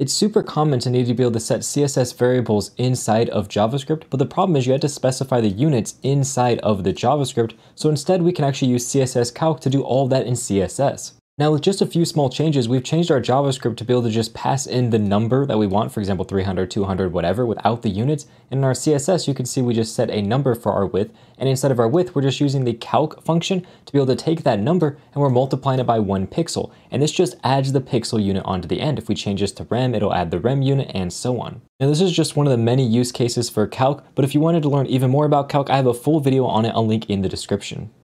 It's super common to need to be able to set CSS variables inside of JavaScript, but the problem is you had to specify the units inside of the JavaScript, so instead we can actually use CSS Calc to do all that in CSS. Now with just a few small changes, we've changed our JavaScript to be able to just pass in the number that we want, for example 300, 200, whatever, without the units. And in our CSS, you can see we just set a number for our width, and instead of our width, we're just using the calc function to be able to take that number and we're multiplying it by one pixel. And this just adds the pixel unit onto the end. If we change this to rem, it'll add the rem unit and so on. Now this is just one of the many use cases for calc, but if you wanted to learn even more about calc, I have a full video on it, I'll link in the description.